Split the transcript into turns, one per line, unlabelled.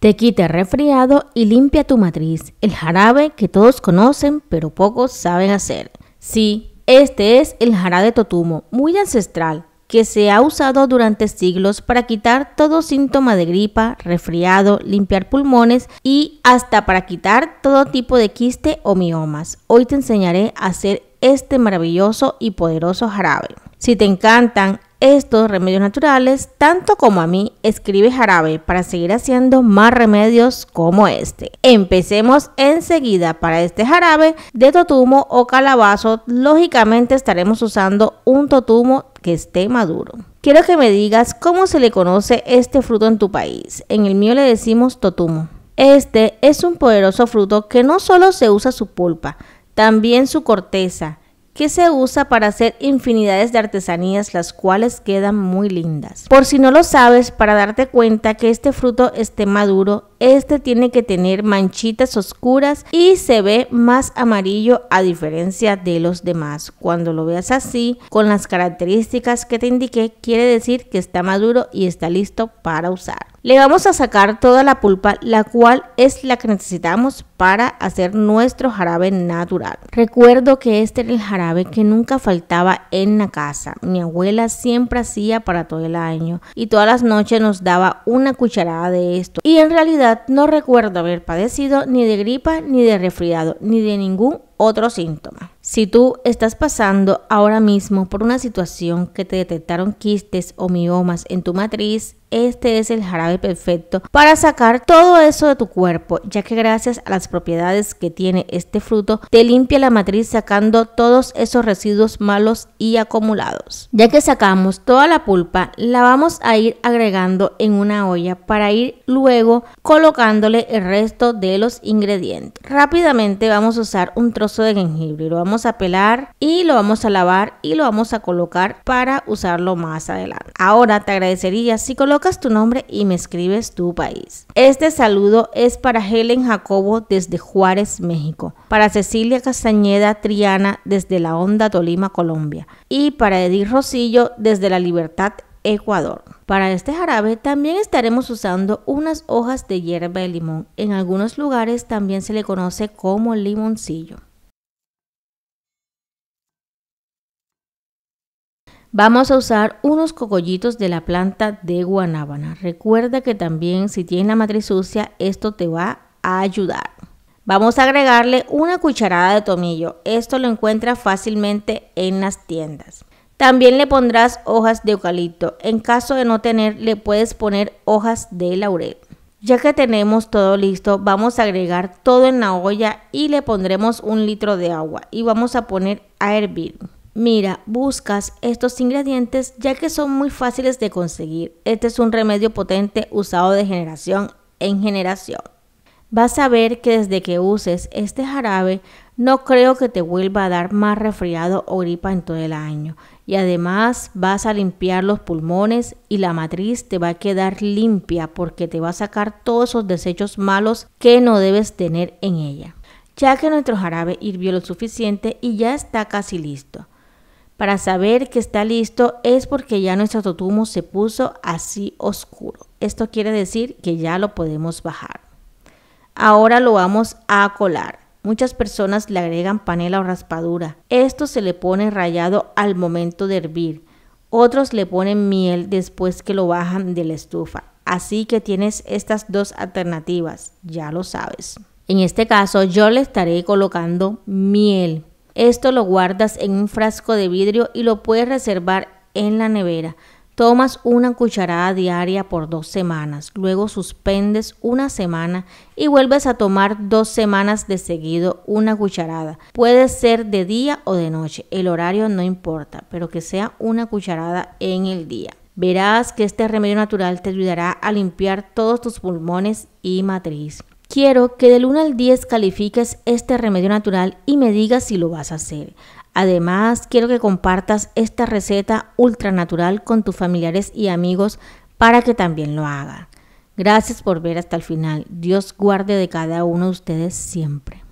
te quita resfriado y limpia tu matriz, el jarabe que todos conocen pero pocos saben hacer. Sí, este es el jarabe totumo, muy ancestral, que se ha usado durante siglos para quitar todo síntoma de gripa, resfriado, limpiar pulmones y hasta para quitar todo tipo de quiste o miomas. Hoy te enseñaré a hacer este maravilloso y poderoso jarabe. Si te encantan estos remedios naturales, tanto como a mí, escribe Jarabe para seguir haciendo más remedios como este. Empecemos enseguida para este jarabe de totumo o calabazo. Lógicamente estaremos usando un totumo que esté maduro. Quiero que me digas cómo se le conoce este fruto en tu país. En el mío le decimos totumo. Este es un poderoso fruto que no solo se usa su pulpa, también su corteza que se usa para hacer infinidades de artesanías las cuales quedan muy lindas. Por si no lo sabes, para darte cuenta que este fruto esté maduro, este tiene que tener manchitas oscuras y se ve más amarillo a diferencia de los demás. Cuando lo veas así, con las características que te indiqué, quiere decir que está maduro y está listo para usar. Le vamos a sacar toda la pulpa, la cual es la que necesitamos para hacer nuestro jarabe natural. Recuerdo que este era el jarabe que nunca faltaba en la casa. Mi abuela siempre hacía para todo el año y todas las noches nos daba una cucharada de esto. Y en realidad no recuerdo haber padecido ni de gripa, ni de resfriado, ni de ningún otro síntoma. Si tú estás pasando ahora mismo por una situación que te detectaron quistes o miomas en tu matriz, este es el jarabe perfecto para sacar todo eso de tu cuerpo, ya que gracias a las propiedades que tiene este fruto, te limpia la matriz sacando todos esos residuos malos y acumulados. Ya que sacamos toda la pulpa, la vamos a ir agregando en una olla para ir luego colocándole el resto de los ingredientes. Rápidamente vamos a usar un trozo de jengibre, lo vamos a pelar y lo vamos a lavar y lo vamos a colocar para usarlo más adelante. Ahora te agradecería si Tocas tu nombre y me escribes tu país. Este saludo es para Helen Jacobo desde Juárez, México, para Cecilia Castañeda Triana desde La Honda, Tolima, Colombia, y para Edith Rosillo desde La Libertad, Ecuador. Para este jarabe también estaremos usando unas hojas de hierba de limón. En algunos lugares también se le conoce como limoncillo. Vamos a usar unos cocollitos de la planta de guanábana. Recuerda que también si tienes la matriz sucia, esto te va a ayudar. Vamos a agregarle una cucharada de tomillo. Esto lo encuentras fácilmente en las tiendas. También le pondrás hojas de eucalipto. En caso de no tener, le puedes poner hojas de laurel. Ya que tenemos todo listo, vamos a agregar todo en la olla y le pondremos un litro de agua y vamos a poner a hervir. Mira, buscas estos ingredientes ya que son muy fáciles de conseguir. Este es un remedio potente usado de generación en generación. Vas a ver que desde que uses este jarabe no creo que te vuelva a dar más resfriado o gripa en todo el año. Y además vas a limpiar los pulmones y la matriz te va a quedar limpia porque te va a sacar todos esos desechos malos que no debes tener en ella. Ya que nuestro jarabe hirvió lo suficiente y ya está casi listo. Para saber que está listo es porque ya nuestro totumo se puso así oscuro. Esto quiere decir que ya lo podemos bajar. Ahora lo vamos a colar. Muchas personas le agregan panela o raspadura. Esto se le pone rayado al momento de hervir. Otros le ponen miel después que lo bajan de la estufa. Así que tienes estas dos alternativas, ya lo sabes. En este caso yo le estaré colocando miel esto lo guardas en un frasco de vidrio y lo puedes reservar en la nevera. Tomas una cucharada diaria por dos semanas, luego suspendes una semana y vuelves a tomar dos semanas de seguido una cucharada. Puede ser de día o de noche, el horario no importa, pero que sea una cucharada en el día. Verás que este remedio natural te ayudará a limpiar todos tus pulmones y matriz. Quiero que del 1 al 10 califiques este remedio natural y me digas si lo vas a hacer. Además, quiero que compartas esta receta ultranatural con tus familiares y amigos para que también lo hagan. Gracias por ver hasta el final. Dios guarde de cada uno de ustedes siempre.